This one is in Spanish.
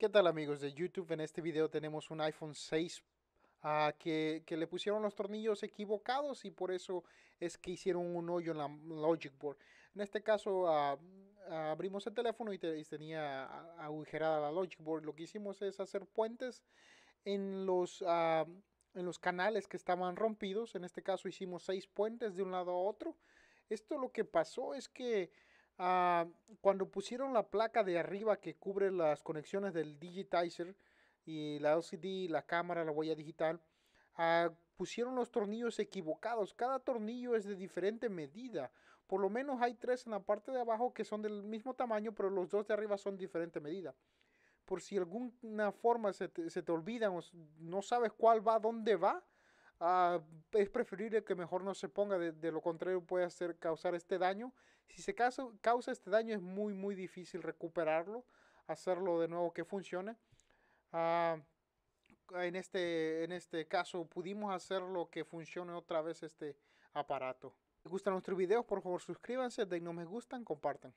¿Qué tal amigos de YouTube? En este video tenemos un iPhone 6 ah, que, le pusieron los tornillos equivocados y por eso es que hicieron un hoyo en la Logic Board. En este caso ah, abrimos el teléfono y, tenía agujerada la Logic Board. Lo que hicimos es hacer puentes en los, ah, en los canales que estaban rompidos. En este caso hicimos seis puentes de un lado a otro. Esto lo que pasó es que Ah, cuando pusieron la placa de arriba que cubre las conexiones del digitizer y la LCD, la cámara, la huella digital, ah, pusieron los tornillos equivocados. Cada tornillo es de diferente medida. Por lo menos hay tres en la parte de abajo que son del mismo tamaño, pero los dos de arriba son diferente medida. Por si alguna forma se te, se olvidan o no sabes cuál va, dónde va, Ah, es preferible que mejor no se ponga, de, lo contrario puede hacer, causar este daño. Si se caso, causa este daño es muy muy difícil recuperarlo, hacerlo de nuevo que funcione. Ah, en, este, en este caso pudimos hacerlo que funcione otra vez este aparato. Si gustan nuestros videos, por favor suscríbanse, den no me gustan, compartan.